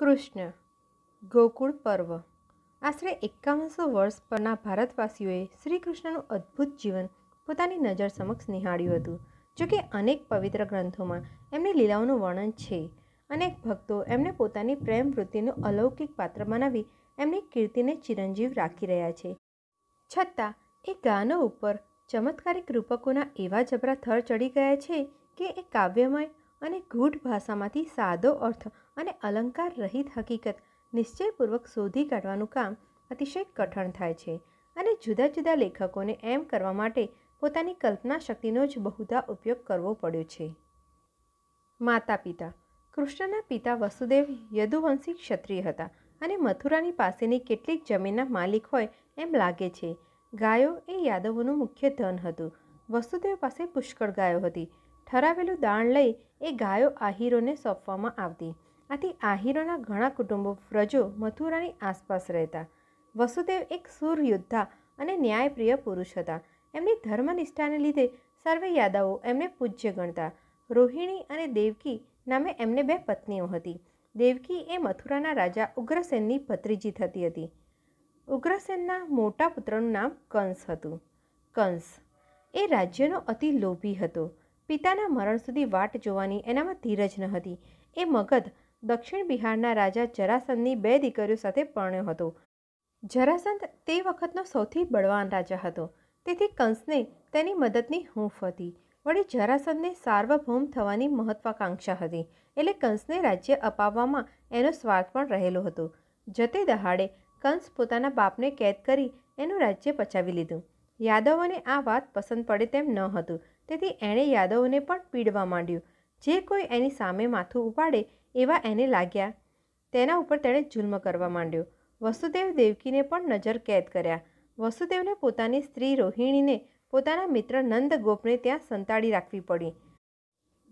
કૃષ્ણ ગોકુળ પર્વ આશરે એકાવનસો વર્ષ પરના ભારતવાસીઓએ શ્રી કૃષ્ણનું અદ્ભુત જીવન પોતાની નજર સમક્ષ નિહાળ્યું હતું જોકે અનેક પવિત્ર ગ્રંથોમાં એમની લીલાઓનું વર્ણન છે અનેક ભક્તો એમને પોતાની પ્રેમ વૃત્તિનું અલૌકિક પાત્ર બનાવી એમની કીર્તિને ચિરંજીવ રાખી રહ્યા છે છતાં એ ગાનો ઉપર ચમત્કારિક રૂપકોના એવા જબરા થર ચડી ગયા છે કે એ કાવ્યમય અને ગૂઢ ભાષામાંથી સાદો અર્થ અને અલંકાર રહિત હકીકત નિશ્ચયપૂર્વક શોધી કાઢવાનું કામ અતિશય કઠણ થાય છે અને જુદા જુદા લેખકોને એમ કરવા માટે પોતાની કલ્પના શક્તિનો જ બહુધા ઉપયોગ કરવો પડ્યો છે માતા પિતા કૃષ્ણના પિતા વસુદેવ યદુવંશી ક્ષત્રિય હતા અને મથુરાની પાસેની કેટલીક જમીનના માલિક હોય એમ લાગે છે ગાયો એ યાદવોનું મુખ્ય ધન હતું વસુદેવ પાસે પુષ્કળ ગાયો હતી ઠરાવેલું દાણ લઈ એ ગાયો આહિરોને સોંપવામાં આવતી આથી આહીરોના ઘણા કુટુંબો વ્રજો મથુરાની આસપાસ રહેતા વસુદેવ એક સુરયોદ્ધા અને ન્યાયપ્રિય પુરુષ હતા એમની ધર્મનિષ્ઠાને લીધે સર્વે યાદવો એમને પૂજ્ય ગણતા રોહિણી અને દેવકી નામે એમને બે પત્નીઓ હતી દેવકી એ મથુરાના રાજા ઉગ્રસેનની ભત્રીજી થતી હતી ઉગ્રસેનના મોટા પુત્રનું નામ કંસ હતું કંસ એ રાજ્યનો અતિ લોભી હતો પિતાના મરણ સુધી વાટ જોવાની એનામાં ધીરજ ન હતી એ મગધ દક્ષિણ બિહારના રાજા જરાસંધની બે દીકરીઓ સાથે પરણ્યો હતો જરાસંધ તે વખતનો સૌથી બળવાન રાજા હતો તેથી કંસને તેની મદદની હૂંફ હતી વળી જરાસંધને સાર્વભૌમ થવાની મહત્વાકાંક્ષા હતી એટલે કંસને રાજ્ય અપાવવામાં એનો સ્વાર્થ પણ રહેલો હતો જતે દહાડે કંસ પોતાના બાપને કેદ કરી એનું રાજ્ય પચાવી લીધું યાદવોને આ વાત પસંદ પડે તેમ ન હતું તેથી એણે યાદવોને પણ પીડવા માંડ્યું જે કોઈ એની સામે માથું ઉપાડે એવા એને લાગ્યા તેના ઉપર તેણે જુલ્મ કરવા માંડ્યો વસુદેવ દેવકીને પણ નજર કેદ કર્યા વસુદેવને પોતાની સ્ત્રી રોહિણીને પોતાના મિત્ર નંદ ગોપને ત્યાં સંતાડી રાખવી પડી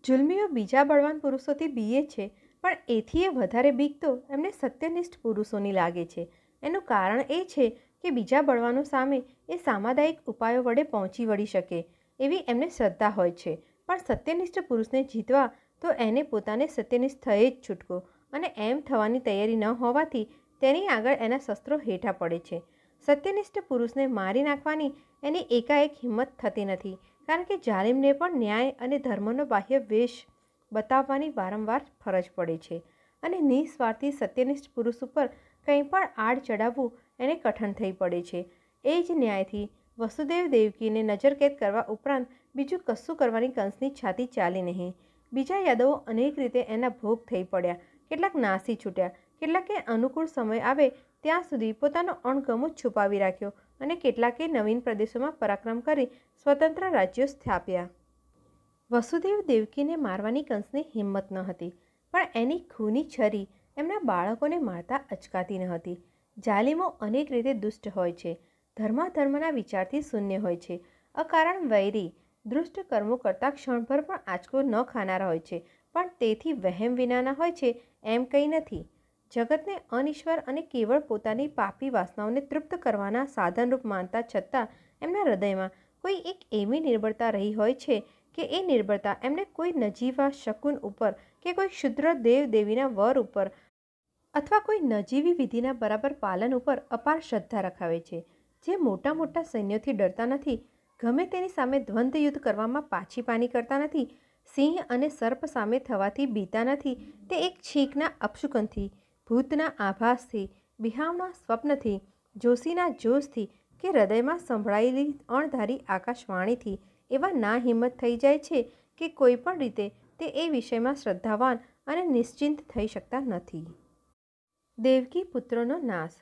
જુલ્મીઓ બીજા બળવાન પુરુષોથી બીએ છે પણ એથી એ વધારે બીક તો એમને સત્યનિષ્ઠ પુરુષોની લાગે છે એનું કારણ એ છે કે બીજા બળવાનો સામે એ સામાદાયિક ઉપાયો વડે પહોંચી વળી શકે એવી એમને શ્રદ્ધા હોય છે પણ સત્યનિષ્ઠ પુરુષને જીતવા તો એને પોતાને સત્યનિષ્ઠ થયે જ છૂટકો અને એમ થવાની તૈયારી ન હોવાથી તેની આગળ એના શસ્ત્રો હેઠા પડે છે સત્યનિષ્ઠ પુરુષને મારી નાખવાની એની એકાએક હિંમત થતી નથી કારણ કે જાલિમને પણ ન્યાય અને ધર્મનો બાહ્ય વેશ બતાવવાની વારંવાર ફરજ પડે છે અને નિસ્વાર્થી સત્યનિષ્ઠ પુરુષ ઉપર કંઈ પણ આડ ચડાવવું એને કઠણ થઈ પડે છે એ જ ન્યાયથી વસુદેવ દેવકીને નજરકેદ કરવા ઉપરાંત બીજું કશું કરવાની કંસની છાતી ચાલી નહીં બીજા યાદવો અનેક રીતે એના ભોગ થઈ પડ્યા કેટલાક નાસી છૂટ્યા કેટલાકે અનુકૂળ સમય આવે ત્યાં સુધી પોતાનો અણગમો છુપાવી રાખ્યો અને કેટલાકે નવીન પ્રદેશોમાં પરાક્રમ કરી સ્વતંત્ર રાજ્યો સ્થાપ્યા વસુદેવ દેવકીને મારવાની કંસની હિંમત ન હતી પણ એની ખૂની છરી એમના બાળકોને મારતા અચકાતી ન હતી જાલિમો અનેક રીતે દુષ્ટ હોય છે ધર્માધર્મના વિચારથી શૂન્ય હોય છે અકારણ વૈરી દુષ્ટ કર્મો કરતાં ક્ષણભર પણ આંચકો ન ખાનારા હોય છે પણ તેથી વહેમ વિનાના હોય છે એમ કંઈ નથી જગતને અનિશ્વર અને કેવળ પોતાની પાપી વાસનાઓને તૃપ્ત કરવાના સાધનરૂપ માનતા છતાં એમના હૃદયમાં કોઈ એક એવી નિર્બળતા રહી હોય છે કે એ નિર્બળતા એમને કોઈ નજીવા શકુન ઉપર કે કોઈ ક્ષુદ્ર દેવ દેવીના વર ઉપર અથવા કોઈ નજીવી વિધિના બરાબર પાલન ઉપર અપાર શ્રદ્ધા રખાવે છે જે મોટા મોટા સૈન્યોથી ડરતા નથી ગમે તેની સામે દ્વંદ્વ યુદ્ધ કરવામાં પાછી પાની કરતા નથી સિંહ અને સર્પ સામે થવાથી બીતા નથી તે એક છીંકના અપશુકનથી ભૂતના આભાસથી બિહાવના સ્વપ્નથી જોશીના જોશથી કે હૃદયમાં સંભળાયેલી અણધારી આકાશવાણીથી એવા ના હિંમત થઈ જાય છે કે કોઈ પણ રીતે તે એ વિષયમાં શ્રદ્ધાવાન અને નિશ્ચિંત થઈ શકતા નથી દેવકી પુત્રોનો નાશ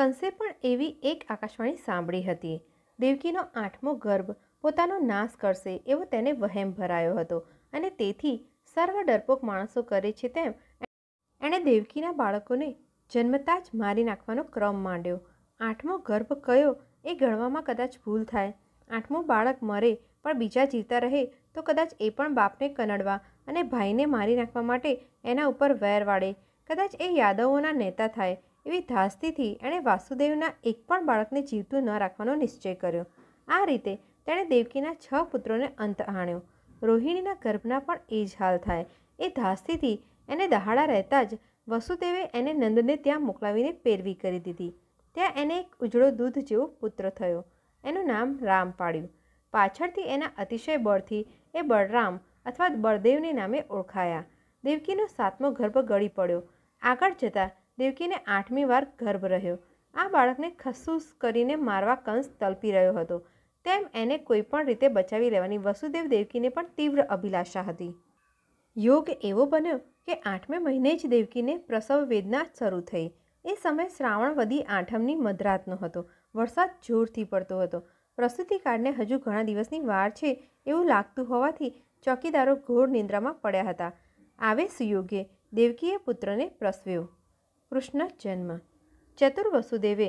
કંસે પણ એવી એક આકાશવાણી સાંભળી હતી દેવકીનો આઠમો ગર્ભ પોતાનો નાશ કરશે એવો તેને વહેમ ભરાયો હતો અને તેથી સર્વ ડરપોક માણસો કરે છે તેમ એણે દેવકીના બાળકોને જન્મતા જ મારી નાખવાનો ક્રમ માંડ્યો આઠમો ગર્ભ કયો એ ગણવામાં કદાચ ભૂલ થાય આઠમો બાળક મરે પણ બીજા જીવતા રહે તો કદાચ એ પણ બાપને કનડવા અને ભાઈને મારી નાખવા માટે એના ઉપર વેર વાળે કદાચ એ યાદવોના નેતા થાય એવી ધાસ્તીથી એણે વાસુદેવના એક પણ બાળકને જીવતું ન રાખવાનો નિશ્ચય કર્યો આ રીતે તેણે દેવકીના છ પુત્રોને અંત આણ્યો રોહિણીના ગર્ભના પણ એ જ હાલ થાય એ ધાસ્તીથી એને દહાડા રહેતા જ વસુદેવે એને નંદને ત્યાં મોકલાવીને પેરવી કરી દીધી ત્યાં એને એક ઉજળો દૂધ જેવો પુત્ર થયો એનું નામ રામ પાડ્યું પાછળથી એના અતિશય બળથી એ બળરામ અથવા બળદેવને નામે ઓળખાયા દેવકીનો સાતમો ગર્ભ ગળી પડ્યો આગળ જતાં દેવકીને આઠમી વાર ગર્ભ રહ્યો આ બાળકને ખસૂસ કરીને મારવા કંસ તલપી રહ્યો હતો તેમ એને કોઈપણ રીતે બચાવી લેવાની વસુદેવ દેવકીને પણ તીવ્ર અભિલાષા હતી યોગ એવો બન્યો કે આઠમે મહિને જ દેવકીને પ્રસવ વેદના શરૂ થઈ એ સમયે વધી આઠમની મધરાતનો હતો વરસાદ જોરથી પડતો હતો પ્રસૂતિકાળને હજુ ઘણા દિવસની વાર છે એવું લાગતું હોવાથી ચોકીદારો ઘોર નિંદ્રામાં પડ્યા હતા આવે સુયોગે દેવકીએ પુત્રને પ્રસવ્યો કૃષ્ણ જન્મ ચતુર વસુદેવે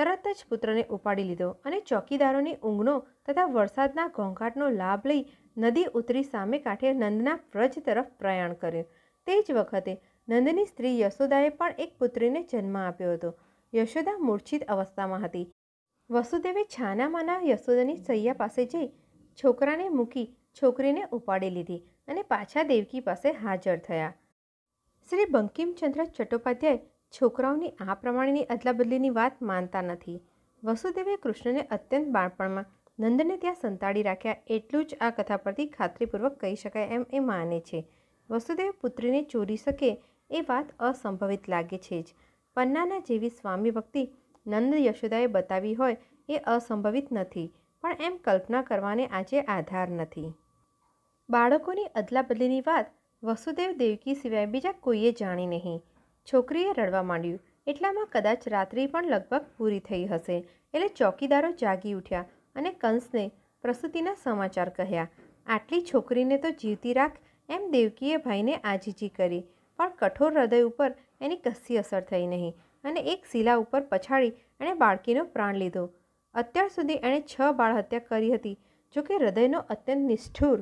તરત જ પુત્રને ઉપાડી લીધો અને ચોકીદારોની ઊંઘનો તથા વરસાદના ઘોંઘાટનો લાભ લઈ નદી ઉતરી સામે કાંઠે નંદના વ્રજ તરફ પ્રયાણ કર્યું તે જ વખતે નંદની સ્ત્રી યશોદાએ પણ એક પુત્રીને જન્મ આપ્યો હતો યશોદા મૂર્છિત અવસ્થામાં હતી વસુદેવે છાનામાના યશોદાની સૈયા પાસે જઈ છોકરાને મૂકી છોકરીને ઉપાડી લીધી અને પાછા દેવકી પાસે હાજર થયા શ્રી બંકિમચંદ્ર ચટ્ટોપાધ્યાય છોકરાઓની આ પ્રમાણેની અદલાબદલીની વાત માનતા નથી વસુદેવે કૃષ્ણને અત્યંત બાળપણમાં નંદને ત્યાં સંતાડી રાખ્યા એટલું જ આ કથા પરથી ખાતરીપૂર્વક કહી શકાય એમ એ માને છે વસુદેવ પુત્રીને ચોરી શકે એ વાત અસંભવિત લાગે છે જ પન્નાના જેવી સ્વામી ભક્તિ નંદ યશોદાએ બતાવી હોય એ અસંભવિત નથી પણ એમ કલ્પના કરવાને આજે આધાર નથી બાળકોની અદલાબદલીની વાત વસુદેવ દેવકી સિવાય બીજા કોઈએ જાણી નહીં છોકરીએ રડવા માંડ્યું એટલામાં કદાચ રાત્રિ પણ લગભગ પૂરી થઈ હશે એટલે ચોકીદારો જાગી ઉઠ્યા અને કંસને પ્રસૂતિના સમાચાર કહ્યા આટલી છોકરીને તો જીવતી રાખ એમ દેવકીએ ભાઈને આજીજી કરી પણ કઠોર હૃદય ઉપર એની કશી અસર થઈ નહીં અને એક શિલા ઉપર પછાડી એણે બાળકીનો પ્રાણ લીધો અત્યાર સુધી એણે છ બાળ હત્યા કરી હતી જોકે હૃદયનો અત્યંત નિષ્ઠુર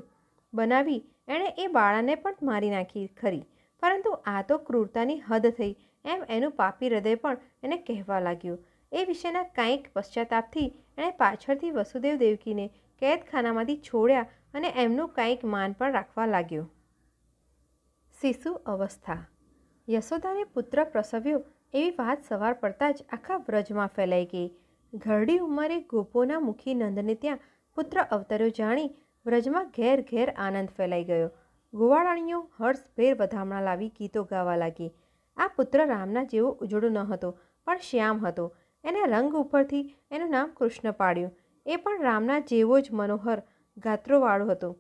બનાવી એણે એ બાળાને પણ મારી નાખી ખરી પરંતુ આ તો ક્રૂરતાની હદ થઈ એમ એનું પાપી હૃદય પણ એને કહેવા લાગ્યું એ વિશેના કાંઈક પશ્ચાતાપથી એણે પાછળથી વસુદેવ દેવકીને કેદખાનામાંથી છોડ્યા અને એમનું કાંઈક માન પણ રાખવા લાગ્યું શિશુ અવસ્થા યશોદાને પુત્ર પ્રસવ્યો એવી વાત સવાર પડતાં જ આખા વ્રજમાં ફેલાઈ ગઈ ઘરડી ઉંમરે ગોપોના મુખી નંદને ત્યાં પુત્ર અવતર્યો જાણી વ્રજમાં ઘેર ઘેર આનંદ ફેલાઈ ગયો ગોવાળાણીઓ હર્ષભેર વધામણા લાવી ગીતો ગાવા લાગી આ પુત્ર રામના જેવો ઉજળો ન હતો પણ શ્યામ હતો એના રંગ ઉપરથી એનું નામ કૃષ્ણ પાડ્યું એ પણ રામના જેવો જ મનોહર ગાત્રોવાળો હતો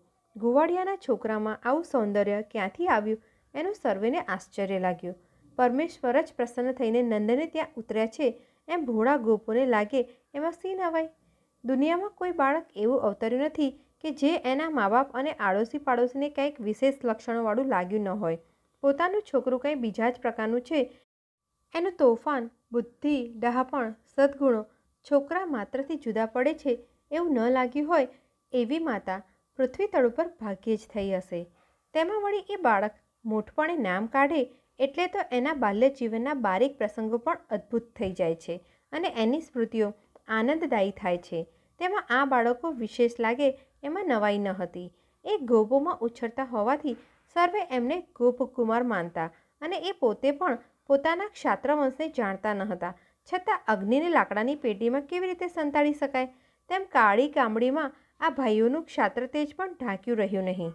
ગોવાળિયાના છોકરામાં આવું સૌંદર્ય ક્યાંથી આવ્યું એનું સર્વેને આશ્ચર્ય લાગ્યું પરમેશ્વર જ પ્રસન્ન થઈને નંદને ત્યાં ઉતર્યા છે એમ ભોળા ગોપોને લાગે એમાં સી નવાય દુનિયામાં કોઈ બાળક એવું અવતર્યું નથી કે જે એના મા બાપ અને આડોશી પાડોશીને કંઈક વિશેષ લક્ષણોવાળું લાગ્યું ન હોય પોતાનું છોકરું કંઈ બીજા જ પ્રકારનું છે એનું તોફાન બુદ્ધિ ડહાપણ સદગુણો છોકરા માત્રથી જુદા પડે છે એવું ન લાગ્યું હોય એવી માતા પૃથ્વી તળ ઉપર ભાગ્યે જ થઈ હશે તેમાં વળી એ બાળક મોટપણે નામ કાઢે એટલે તો એના બાલ્ય જીવનના બારીક પ્રસંગો પણ અદ્ભુત થઈ જાય છે અને એની સ્મૃતિઓ આનંદદાયી થાય છે તેમાં આ બાળકો વિશેષ લાગે એમાં નવાઈ ન હતી એ ગોપોમાં ઉછરતા હોવાથી સર્વે એમને ગોપકુમાર માનતા અને એ પોતે પણ પોતાના ક્ષાત્રવંશને જાણતા ન હતા છતાં અગ્નિને લાકડાની પેટીમાં કેવી રીતે સંતાડી શકાય તેમ કાળી કામડીમાં આ ભાઈઓનું ક્ષાત્ર તેજ પણ ઢાંક્યું રહ્યું નહીં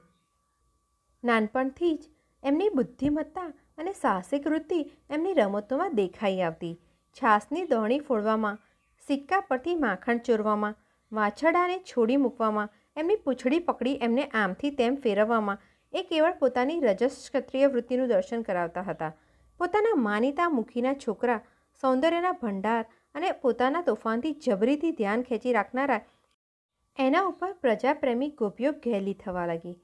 નાનપણથી જ એમની બુદ્ધિમત્તા અને સાહસિક વૃત્તિ એમની રમતોમાં દેખાઈ આવતી છાસની દોણી ફોડવામાં સિક્કા પરથી માખણ ચોરવામાં વાછડાને છોડી મૂકવામાં એમની પૂછડી પકડી એમને આમથી તેમ ફેરવવામાં એ કેવળ પોતાની રજસ ક્ષત્રિય વૃત્તિનું દર્શન કરાવતા હતા પોતાના માનીતા મુખીના છોકરા સૌંદર્યના ભંડાર અને પોતાના તોફાનથી જબરીથી ધ્યાન ખેંચી રાખનારા એના ઉપર પ્રજાપ્રેમી ગોપીઓ ઘેલી થવા લાગી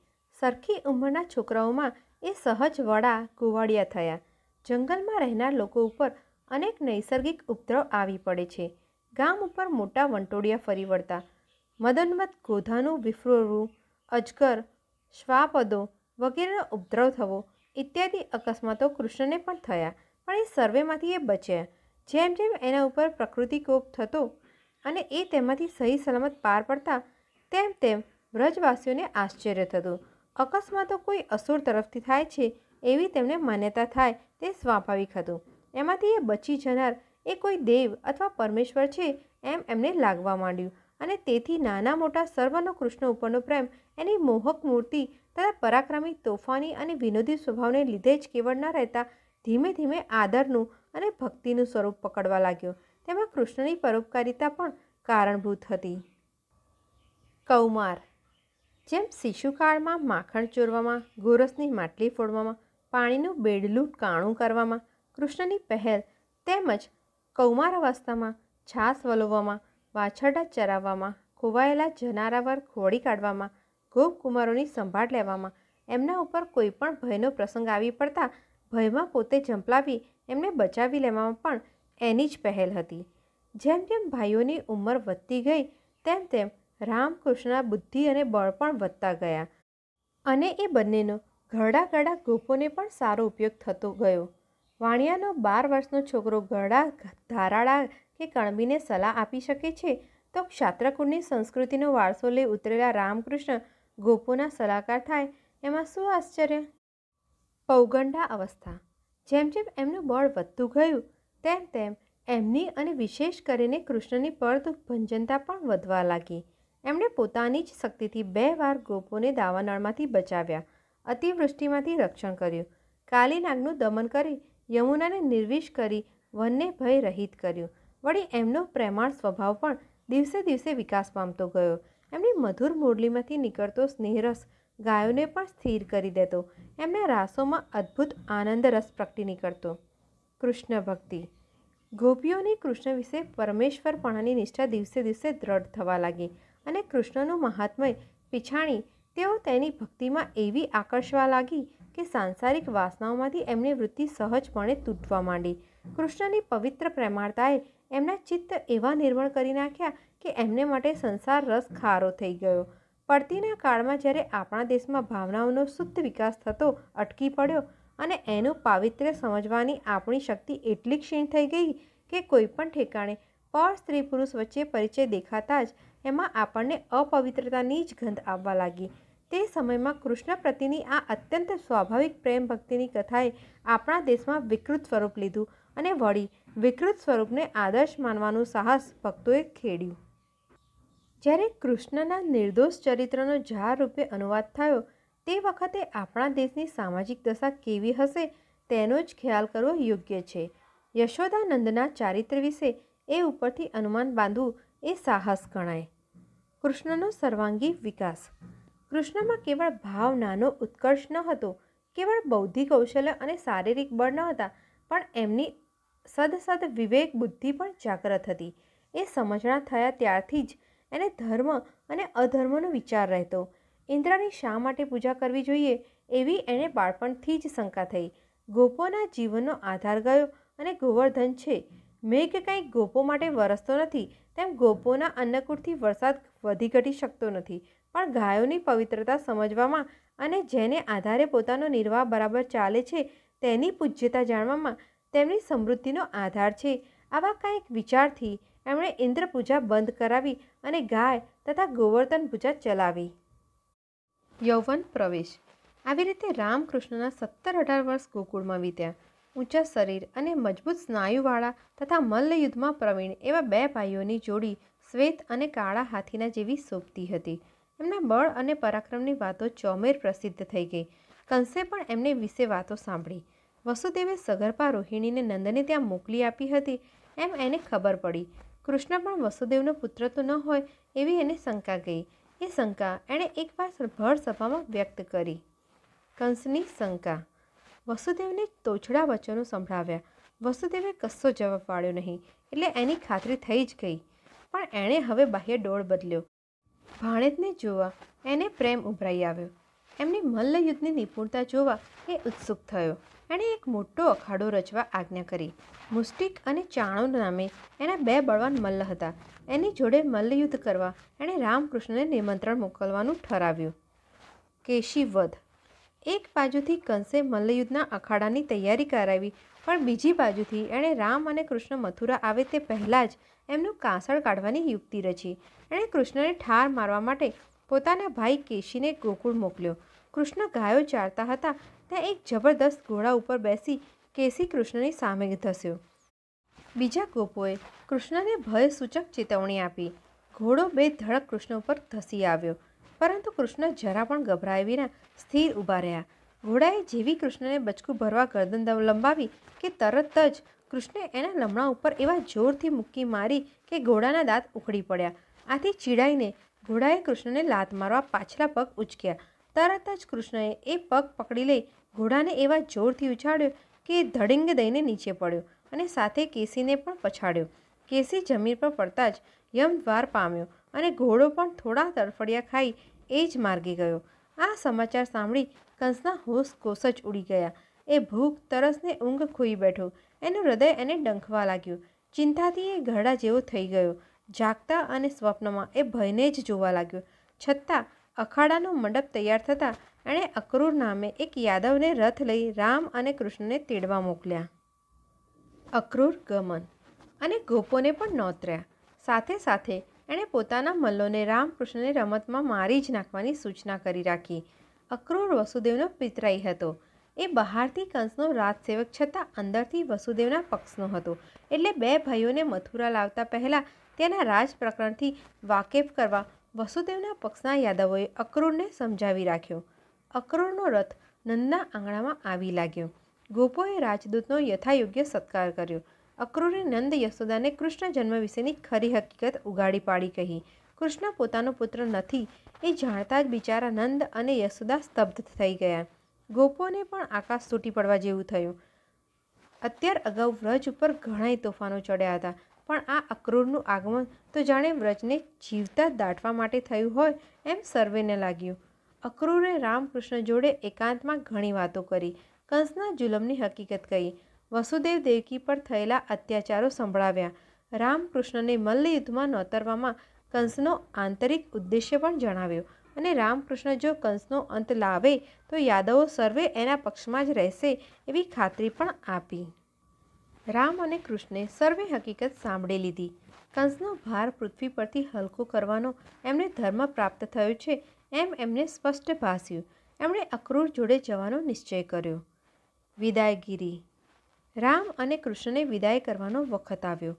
સરખી ઉંમરના છોકરાઓમાં એ સહજ વડા ગુવાડિયા થયા જંગલમાં રહેનાર લોકો ઉપર અનેક નૈસર્ગિક ઉપદ્રવ આવી પડે છે ગામ ઉપર મોટા વંટોડિયા ફરી વળતા મદનમત ગોધાનું વિફ્રોરવું અજગર શ્વાપદો વગેરેનો ઉપદ્રવ થવો ઇત્યાદિ અકસ્માતો કૃષ્ણને પણ થયા પણ એ સર્વેમાંથી એ બચ્યા જેમ જેમ એના ઉપર પ્રકૃતિ કોપ થતો અને એ તેમાંથી સહી સલામત પાર પડતા તેમ તેમ વ્રજવાસીઓને આશ્ચર્ય થતું અકસ્માતો કોઈ અસુર તરફથી થાય છે એવી તેમને માન્યતા થાય તે સ્વાભાવિક હતું એમાંથી એ બચી જનાર એ કોઈ દેવ અથવા પરમેશ્વર છે એમ એમને લાગવા માંડ્યું અને તેથી નાના મોટા સર્વનો કૃષ્ણ ઉપરનો પ્રેમ એની મોહક મૂર્તિ તથા પરાક્રમી તોફાની અને વિનોદી સ્વભાવને લીધે જ કેવળ ન રહેતા ધીમે ધીમે આદરનું અને ભક્તિનું સ્વરૂપ પકડવા લાગ્યો તેમાં કૃષ્ણની પરોપકારિતા પણ કારણભૂત હતી કૌમાર જેમ શિશુકાળમાં માખણ ચોરવામાં ગોરસની માટલી ફોડવામાં પાણીનું બેડલું કાણું કરવામાં કૃષ્ણની પહેલ તેમજ કૌમાર અવસ્થામાં છાસ વલોવવામાં વાછરડા ચરાવવામાં ખોવાયેલા જનારાવર ખોળી કાઢવામાં ગોપકુમારોની સંભાળ લેવામાં એમના ઉપર કોઈ પણ ભયનો પ્રસંગ આવી પડતા ભયમાં પોતે ઝંપલાવી એમને બચાવી લેવામાં પણ એની જ પહેલ હતી જેમ જેમ ભાઈઓની ઉંમર વધતી ગઈ તેમ તેમ રામકૃષ્ણ બુદ્ધિ અને બળ પણ વધતા ગયા અને એ બંનેનો ઘરડા ઘરડા ગોપોને પણ સારો ઉપયોગ થતો ગયો વાણિયાનો બાર વર્ષનો છોકરો ઘરડા ધારાળા કે કણબીને સલાહ આપી શકે છે તો ક્ષાત્રકુળની સંસ્કૃતિનો વારસો લઈ ઉતરેલા રામકૃષ્ણ ગોપોના સલાહકાર થાય એમાં શું આશ્ચર્ય પૌગંડા અવસ્થા જેમ જેમ એમનું બળ વધતું ગયું તેમ તેમ એમની અને વિશેષ કરીને કૃષ્ણની પડત ભંજનતા પણ વધવા લાગી એમણે પોતાની જ શક્તિથી બે વાર ગોપોને દાવાનળમાંથી બચાવ્યા અતિવૃષ્ટિમાંથી રક્ષણ કર્યું કાલીનાગનું દમન કરી યમુનાને નિર્વિષ કરી વનને ભય રહિત કર્યું વળી એમનો પ્રેમાળ સ્વભાવ પણ દિવસે દિવસે વિકાસ પામતો ગયો એમની મધુર મુરલીમાંથી નીકળતો સ્નેહરસ ગાયોને પણ સ્થિર કરી દેતો એમના રાસોમાં અદ્ભુત આનંદ રસ પ્રગટી નીકળતો કૃષ્ણ ભક્તિ ગોપીઓની કૃષ્ણ વિશે પરમેશ્વરપણાની નિષ્ઠા દિવસે દિવસે દ્રઢ થવા લાગી અને કૃષ્ણનું મહાત્મય પીછાણી તેઓ તેની ભક્તિમાં એવી આકર્ષવા લાગી કે સાંસારિક વાસનાઓમાંથી એમની વૃત્તિ સહજપણે તૂટવા માંડી કૃષ્ણની પવિત્ર પ્રેમાળતાએ એમના ચિત્ત એવા નિર્મળ કરી નાખ્યા કે એમને માટે સંસાર રસ ખારો થઈ ગયો પડતીના કાળમાં જ્યારે આપણા દેશમાં ભાવનાઓનો શુદ્ધ વિકાસ થતો અટકી પડ્યો અને એનું પાવિત્ર્ય સમજવાની આપણી શક્તિ એટલી ક્ષીણ થઈ ગઈ કે કોઈ પણ ઠેકાણે પર સ્ત્રી પુરુષ વચ્ચે પરિચય દેખાતા જ એમાં આપણને અપવિત્રતાની જ ગંધ આવવા લાગી તે સમયમાં કૃષ્ણ પ્રતિની આ અત્યંત સ્વાભાવિક પ્રેમ ભક્તિની કથાએ આપણા દેશમાં વિકૃત સ્વરૂપ લીધું અને વળી વિકૃત સ્વરૂપને આદર્શ માનવાનું સાહસ ભક્તોએ ખેડ્યું જ્યારે કૃષ્ણના નિર્દોષ ચરિત્રનો જાર રૂપે અનુવાદ થયો તે વખતે આપણા દેશની સામાજિક દશા કેવી હશે તેનો જ ખ્યાલ કરવો યોગ્ય છે યશોદાનંદના ચારિત્ર વિશે એ ઉપરથી અનુમાન બાંધવું એ સાહસ ગણાય કૃષ્ણનો સર્વાંગી વિકાસ કૃષ્ણમાં કેવળ ભાવ નાનો ઉત્કર્ષ ન હતો કેવળ બૌદ્ધિક કૌશલ્ય અને શારીરિક બળ ન હતા પણ એમની સદસદ વિવેક બુદ્ધિ પણ જાગ્રત હતી એ સમજણા થયા ત્યારથી જ એને ધર્મ અને અધર્મનો વિચાર રહેતો ઇન્દ્રની શા માટે પૂજા કરવી જોઈએ એવી એને બાળપણથી જ શંકા થઈ ગોપોના જીવનનો આધાર ગયો અને ગોવર્ધન છે મેઘ કંઈ ગોપો માટે વરસતો નથી તેમ ગોપોના અન્નકૂટથી વરસાદ વધી ઘટી શકતો નથી પણ ગાયોની પવિત્રતા સમજવામાં અને જેને આધારે પોતાનો નિર્વાહ બરાબર ચાલે છે તેની પૂજ્યતા જાણવામાં તેમની સમૃદ્ધિનો આધાર છે આવા કાંઈક વિચારથી એમણે ઇન્દ્રપૂજા બંધ કરાવી અને ગાય તથા ગોવર્ધન પૂજા ચલાવી યૌવન પ્રવેશ આવી રીતે રામકૃષ્ણના સત્તર અઢાર વર્ષ ગોકુળમાં વીત્યા ઊંચા શરીર અને મજબૂત સ્નાયુવાળા તથા મલ્લયુદ્ધમાં પ્રવીણ એવા બે ભાઈઓની જોડી શ્વેત અને કાળા હાથીના જેવી શોભતી હતી એમના બળ અને પરાક્રમની વાતો ચોમેર પ્રસિદ્ધ થઈ ગઈ કંસે પણ એમને વિશે વાતો સાંભળી વસુદેવે સગર્ભા રોહિણીને નંદને ત્યાં મોકલી આપી હતી એમ એને ખબર પડી કૃષ્ણ પણ વસુદેવનો પુત્ર તો ન હોય એવી એને શંકા ગઈ એ શંકા એણે એકવાર ભર સભામાં વ્યક્ત કરી કંસની શંકા વસુદેવને તોછડા વચનો સંભળાવ્યા વસુદેવે કશો જવાબ પાડ્યો નહીં એટલે એની ખાતરી થઈ જ ગઈ પણ એણે હવે બાહ્ય ડોળ બદલ્યો ભાણેજને જોવા એને પ્રેમ ઉભરાઈ આવ્યો એમની મલ્લયુદ્ધની નિપુણતા જોવા એ ઉત્સુક થયો એણે એક મોટો અખાડો રચવા આજ્ઞા કરી મુસ્ટિક અને ચાણો નામે એના બે બળવાન મલ્લ હતા એની જોડે મલ્લયુદ્ધ કરવા એણે રામકૃષ્ણને નિમંત્રણ મોકલવાનું ઠરાવ્યું કેશીવધ એક બાજુથી કંસે મલ્લયુદ્ધના અખાડાની તૈયારી કરાવી પણ બીજી બાજુથી એણે રામ અને કૃષ્ણ મથુરા આવે તે પહેલાં જ એમનું કાંસળ કાઢવાની યુક્તિ રચી એણે કૃષ્ણને ઠાર મારવા માટે પોતાના ભાઈ કેશીને ગોકુળ મોકલ્યો કૃષ્ણ ગાયો ચારતા હતા ત્યાં એક જબરદસ્ત ઘોડા ઉપર બેસી કેસી કૃષ્ણની સામે ધસ્યો બીજા ગોપોએ કૃષ્ણને ભયસૂચક ચેતવણી આપી ઘોડો બે ધડક કૃષ્ણ ઉપર ધસી આવ્યો પરંતુ કૃષ્ણ જરા પણ ગભરાય વિના સ્થિર ઊભા રહ્યા ઘોડાએ જેવી કૃષ્ણને બચકું ભરવા ગરદન લંબાવી કે તરત જ કૃષ્ણે એના લમણા ઉપર એવા જોરથી મૂકી મારી કે ઘોડાના દાંત ઉખડી પડ્યા આથી ચીડાઈને ઘોડાએ કૃષ્ણને લાત મારવા પાછલા પગ ઉચક્યા તરત જ કૃષ્ણએ એ પગ પકડી લઈ ઘોડાને એવા જોરથી ઉછાળ્યો કે એ ધડિંગ દઈને નીચે પડ્યો અને સાથે કેસીને પણ પછાડ્યો કેસી જમીન પર પડતા જ યમદ્વાર પામ્યો અને ઘોડો પણ થોડા તરફડિયા ખાઈ એ જ માર્ગે ગયો આ સમાચાર સાંભળી કંસના હોશ કોસ જ ઉડી ગયા એ ભૂખ તરસને ઊંઘ ખોઈ બેઠો એનું હૃદય એને ડંખવા લાગ્યું ચિંતાથી એ ઘરડા જેવો થઈ ગયો જાગતા અને સ્વપ્નમાં એ ભયને જ જોવા લાગ્યો છતાં અખાડાનો મંડપ તૈયાર થતાં એણે અક્રૂર નામે એક યાદવને રથ લઈ રામ અને કૃષ્ણને તેડવા મોકલ્યા અક્રૂર ગમન અને ગોપોને પણ નોતર્યા સાથે સાથે એણે પોતાના મલ્લોને રામકૃષ્ણને રમતમાં મારી જ નાખવાની સૂચના કરી રાખી અક્રૂર વસુદેવનો પિતરાઈ હતો એ બહારથી કંસનો રાજસેવક છતાં અંદરથી વસુદેવના પક્ષનો હતો એટલે બે ભાઈઓને મથુરા લાવતા પહેલાં તેના રાજ પ્રકરણથી વાકેફ કરવા વસુદેવના પક્ષના યાદવોએ અક્રૂરને સમજાવી રાખ્યો અક્રૂરનો રથ નંદના આંગણામાં આવી લાગ્યો ગોપોએ રાજદૂતનો યથાયોગ્ય સત્કાર કર્યો અક્રૂરે નંદ યશોદાને કૃષ્ણ જન્મ વિશેની ખરી હકીકત ઉગાડી પાડી કહી કૃષ્ણ પોતાનો પુત્ર નથી એ જાણતા જ બિચારા નંદ અને યશોદા સ્તબ્ધ થઈ ગયા ગોપોને પણ આકાશ તૂટી પડવા જેવું થયું અત્યાર અગાઉ વ્રજ ઉપર ઘણાય તોફાનો ચડ્યા હતા પણ આ અક્રૂરનું આગમન તો જાણે વ્રજને જીવતા દાટવા માટે થયું હોય એમ સર્વેને લાગ્યું અક્રૂરે રામકૃષ્ણ જોડે એકાંતમાં ઘણી વાતો કરી કંસના જુલમની હકીકત કહી વસુદેવ દેવકી પર થયેલા અત્યાચારો સંભળાવ્યા રામકૃષ્ણને મલ્લયુદ્ધમાં નોતરવામાં કંસનો આંતરિક ઉદ્દેશ્ય પણ જણાવ્યો અને રામકૃષ્ણ જો કંસનો અંત લાવે તો યાદવો સર્વે એના પક્ષમાં જ રહેશે એવી ખાતરી પણ આપી રામ અને કૃષ્ણે સર્વે હકીકત સાંભળી લીધી કંસનો ભાર પૃથ્વી પરથી હલકો કરવાનો એમને ધર્મ પ્રાપ્ત થયો છે એમ એમને સ્પષ્ટ ભાસ્યું એમણે અક્રૂર જોડે જવાનો નિશ્ચય કર્યો વિદાયગીરી રામ અને કૃષ્ણને વિદાય કરવાનો વખત આવ્યો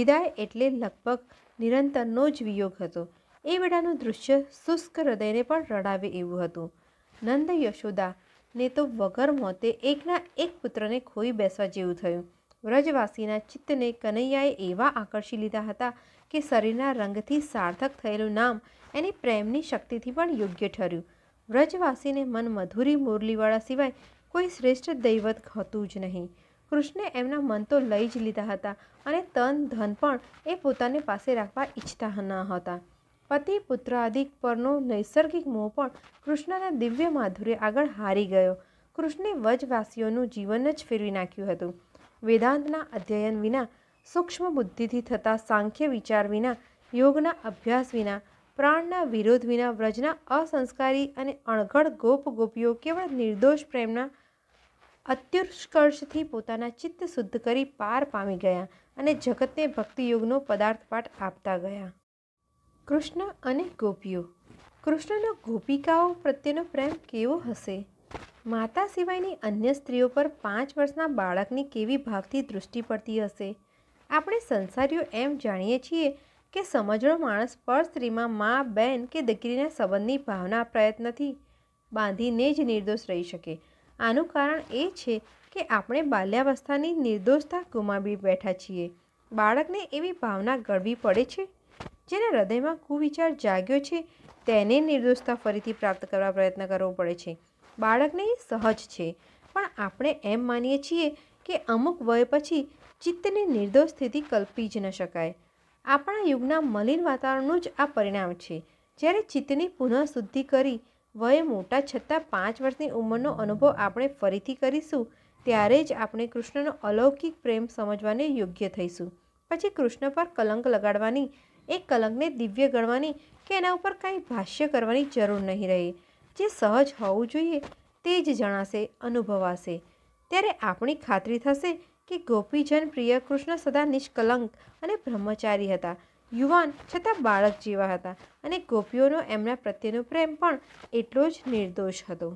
વિદાય એટલે લગભગ નિરંતરનો જ વિયોગ હતો એ વેળાનું દૃશ્ય શુષ્ક હૃદયને પણ રડાવે એવું હતું નંદ યશોદાને તો વગર મોતે એકના એક પુત્રને ખોઈ બેસવા જેવું થયું વ્રજવાસીના ચિત્તને કનૈયાએ એવા આકર્ષી લીધા હતા કે શરીરના રંગથી સાર્થક થયેલું નામ એની પ્રેમની શક્તિથી પણ યોગ્ય ઠર્યું વ્રજવાસીને મન મધુરી મુરલીવાળા સિવાય કોઈ શ્રેષ્ઠ દૈવત હતું જ નહીં કૃષ્ણે એમના મન તો લઈ જ લીધા હતા અને તન ધન પણ એ પોતાને પાસે રાખવા ઈચ્છતા ન હતા પતિ પુત્ર આદિ પરનો નૈસર્ગિક મોહ પણ કૃષ્ણના દિવ્ય માધુર્ય આગળ હારી ગયો કૃષ્ણે વજવાસીઓનું જીવન જ ફેરવી નાખ્યું હતું વેદાંતના અધ્યયન વિના સૂક્ષ્મ બુદ્ધિથી થતા સાંખ્ય વિચાર વિના યોગના અભ્યાસ વિના પ્રાણના વિરોધ વિના વ્રજના અસંસ્કારી અને અણઘડ ગોપ ગોપીઓ કેવળ નિર્દોષ પ્રેમના અત્યુષ્કર્ષથી પોતાના ચિત્ત શુદ્ધ કરી પાર પામી ગયા અને જગતને ભક્તિયોગનો પદાર્થપાઠ આપતા ગયા કૃષ્ણ અને ગોપીઓ કૃષ્ણનો ગોપિકાઓ પ્રત્યેનો પ્રેમ કેવો હશે માતા સિવાયની અન્ય સ્ત્રીઓ પર પાંચ વર્ષના બાળકની કેવી ભાવથી દૃષ્ટિ પડતી હશે આપણે સંસારીઓ એમ જાણીએ છીએ કે સમજણો માણસ પર સ્ત્રીમાં મા બેન કે દીકરીના સંબંધની ભાવના પ્રયત્નથી બાંધીને જ નિર્દોષ રહી શકે આનું કારણ એ છે કે આપણે બાલ્યાવસ્થાની નિર્દોષતા ગુમાવી બેઠા છીએ બાળકને એવી ભાવના ગળવી પડે છે જેને હૃદયમાં કુવિચાર જાગ્યો છે તેને નિર્દોષતા ફરીથી પ્રાપ્ત કરવા પ્રયત્ન કરવો પડે છે બાળકને સહજ છે પણ આપણે એમ માનીએ છીએ કે અમુક વય પછી ચિત્તની નિર્દોષ સ્થિતિ કલ્પી જ ન શકાય આપણા યુગના મલિન વાતાવરણનું જ આ પરિણામ છે જ્યારે ચિત્તની પુનઃશુદ્ધિ કરી વય મોટા છતાં પાંચ વર્ષની ઉંમરનો અનુભવ આપણે ફરીથી કરીશું ત્યારે જ આપણે કૃષ્ણનો અલૌકિક પ્રેમ સમજવાને યોગ્ય થઈશું પછી કૃષ્ણ પર કલંક લગાડવાની એ કલંકને દિવ્ય ગણવાની કે એના ઉપર કાંઈ ભાષ્ય કરવાની જરૂર નહીં રહે જે સહજ હોવું જોઈએ તે જ જણાશે અનુભવાશે ત્યારે આપણી ખાતરી થશે કે ગોપીજન પ્રિય કૃષ્ણ સદા નિષ્કલંક અને બ્રહ્મચારી હતા યુવાન છતાં બાળક જેવા હતા અને ગોપીઓનો એમના પ્રત્યેનો પ્રેમ પણ એટલો જ નિર્દોષ હતો